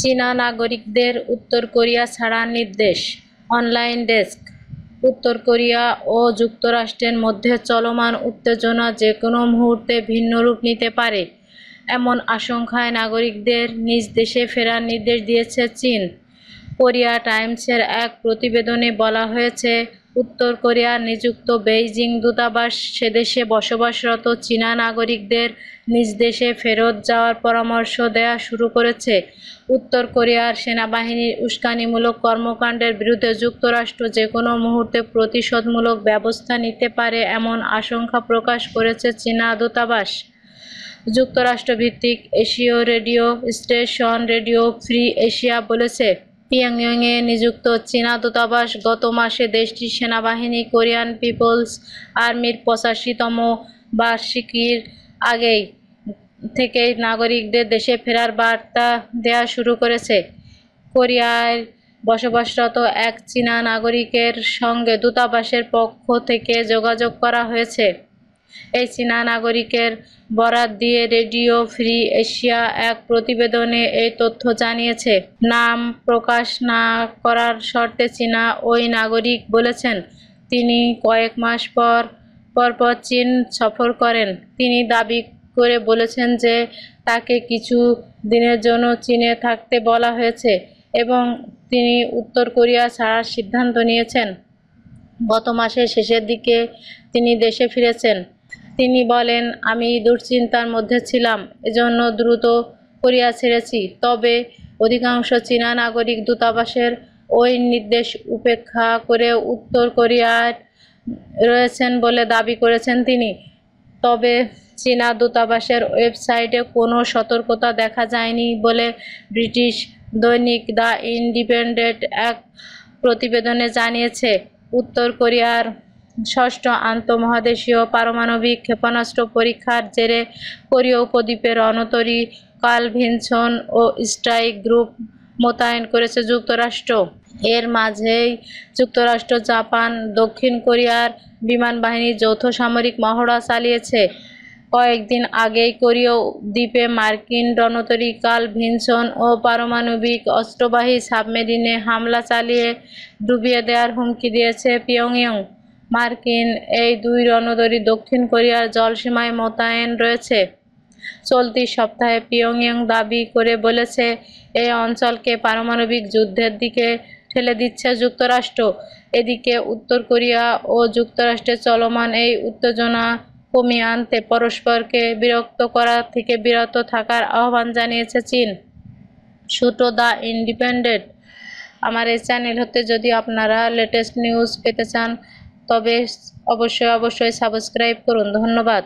চীনা নাগরিকদের উত্তর কোরিয়া ছাড়ার নির্দেশ অনলাইন ডেস্ক উত্তর কোরিয়া ও যুক্তরাষ্ট্রের মধ্যে চলমান উত্তেজনা যে কোনো মুহূর্তে ভিন্ন রূপ নিতে পারে এমন আশঙ্কায় নাগরিকদের নিজ দেশে ফেরার নির্দেশ দিয়েছে চীন কোরিয়া টাইমসের এক প্রতিবেদনে বলা হয়েছে উত্তর কোরিয়া নিযুক্ত বেইজিং দূতাবাস সেদেশে বসবাসরত চীনা নাগরিকদের নিজ দেশে ফেরত যাওয়ার পরামর্শ দেয়া শুরু করেছে উত্তর কোরিয়ার সেনাবাহিনীর উস্কানিমূলক কর্মকাণ্ডের বিরুদ্ধে যুক্তরাষ্ট্র যে কোনো মুহূর্তে প্রতিশোধমূলক ব্যবস্থা নিতে পারে এমন আশঙ্কা প্রকাশ করেছে চীনা দূতাবাস যুক্তরাষ্ট্রভিত্তিক এশীয় radio station Radio Free Asia বলেছে পিয়াংয়ংয়ে নিযুক্ত চীনা দূতাবাস গত মাসে দেশটির সেনাবাহিনী কোরিয়ান পিপলস আর্মির পঁচাশিতম বার্ষিকীর আগেই থেকেই নাগরিকদের দেশে ফেরার বার্তা দেয়া শুরু করেছে কোরিয়ায় বসবাসরত এক চীনা নাগরিকের সঙ্গে দূতাবাসের পক্ষ থেকে যোগাযোগ করা হয়েছে এই চীনা নাগরিকের বরাত দিয়ে রেডিও ফ্রি এশিয়া এক প্রতিবেদনে এই তথ্য জানিয়েছে নাম প্রকাশ না করার শর্তে চীনা ওই নাগরিক বলেছেন তিনি কয়েক মাস পর পরপর চীন সফর করেন তিনি দাবি করে বলেছেন যে তাকে কিছু দিনের জন্য চীনে থাকতে বলা হয়েছে এবং তিনি উত্তর কোরিয়া ছাড়ার সিদ্ধান্ত নিয়েছেন গত মাসের শেষের দিকে তিনি দেশে ফিরেছেন তিনি বলেন আমি দুশ্চিন্তার মধ্যে ছিলাম এজন্য দ্রুত করিয়া ছেড়েছি তবে অধিকাংশ চীনা নাগরিক দূতাবাসের ওই নির্দেশ উপেক্ষা করে উত্তর কোরিয়ার রয়েছেন বলে দাবি করেছেন তিনি তবে চীনা দূতাবাসের ওয়েবসাইটে কোনো সতর্কতা দেখা যায়নি বলে ব্রিটিশ দৈনিক দ্য ইন্ডিপেন্ডেন্ট এক প্রতিবেদনে জানিয়েছে উত্তর কোরিয়ার ষষ্ঠ আন্তঃমহাদেশীয় পারমাণবিক ক্ষেপণাস্ত্র পরীক্ষার জেরে কোরীয় উপদ্বীপের অনতরী কালভিনসন ও স্ট্রাইক গ্রুপ মোতায়েন করেছে যুক্তরাষ্ট্র এর মাঝেই যুক্তরাষ্ট্র জাপান দক্ষিণ কোরিয়ার বিমান বাহিনী যৌথ সামরিক মহড়া চালিয়েছে কয়েকদিন আগেই কোরীয় দ্বীপে মার্কিন রণতরী কাল ভিনসন ও পারমাণবিক অস্ত্রবাহী সাবমেরিনে হামলা চালিয়ে ডুবিয়ে দেওয়ার হুমকি দিয়েছে পিয়ংইয়ং মার্কিন এই দুই রণদরী দক্ষিণ কোরিয়ার জলসীমায় মোতায়েন রয়েছে চলতি সপ্তাহে পিয়ংয়ং দাবি করে বলেছে এই অঞ্চলকে পারমাণবিক যুদ্ধের দিকে ঠেলে দিচ্ছে যুক্তরাষ্ট্র এদিকে উত্তর কোরিয়া ও যুক্তরাষ্ট্রে চলমান এই উত্তেজনা কমিয়ে আনতে পরস্পরকে বিরক্ত করা থেকে বিরত থাকার আহ্বান জানিয়েছে চীন সুটো দ্য ইন্ডিপেন্ডেন্ট আমার এই চ্যানেল হতে যদি আপনারা লেটেস্ট নিউজ পেতে চান তবে অবশ্যই অবশ্যই সাবস্ক্রাইব করুন ধন্যবাদ